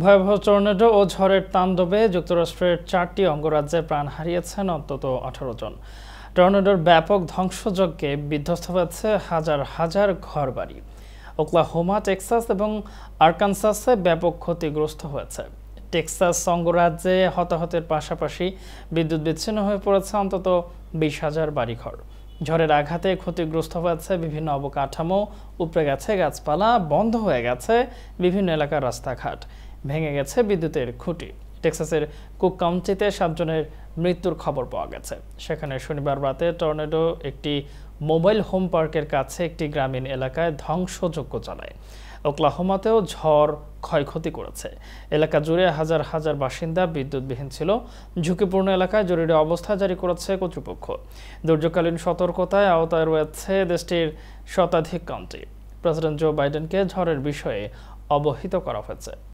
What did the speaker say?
ভয়াবহ টর্নেডো ও ঝড়ের তাণ্ডবে যুক্তরাষ্ট্রের চারটি অঙ্গরাজ্যে প্রাণ হারিয়েছেন অন্তত আঠারো জন টর্নেডোর ব্যাপক ধ্বংসযজ্ঞে বিধ্বস্ত হয়েছে হাজার হাজার ঘরবাড়ি ওকলাহোমা টেক্সাস এবং আরকানসাসে ব্যাপক ক্ষতিগ্রস্ত হয়েছে টেক্সাস অঙ্গরাজ্যে হতাহতের পাশাপাশি বিদ্যুৎ বিচ্ছিন্ন হয়ে পড়েছে অন্তত বিশ হাজার বাড়িঘর ঝড়ের আঘাতে ক্ষতিগ্রস্ত হয়েছে বিভিন্ন অবকাঠামো উপরে গেছে গাছপালা বন্ধ হয়ে গেছে বিভিন্ন এলাকার রাস্তাঘাট ভেঙে গেছে বিদ্যুতের খুঁটি টেক্সাসের কুক কাউন্টিতে সাতজনের মৃত্যুর খবর পাওয়া গেছে সেখানে শনিবার রাতে টর্নেডো একটি মোবাইল হোম পার্কের কাছে একটি গ্রামীণ এলাকায় ধ্বংসযজ্ঞ চালায় ওকলাহোমাতেও ঝড় ক্ষয়ক্ষতি করেছে এলাকা জুড়ে হাজার হাজার বাসিন্দা বিদ্যুৎবিহীন ছিল ঝুঁকিপূর্ণ এলাকায় জরুরি অবস্থা জারি করেছে কর্তৃপক্ষ দুর্যোগকালীন সতর্কতায় আওতায় রয়েছে দেশটির শতাধিক কাউন্টি প্রেসিডেন্ট জো বাইডেনকে ঝড়ের বিষয়ে অবহিত করা হয়েছে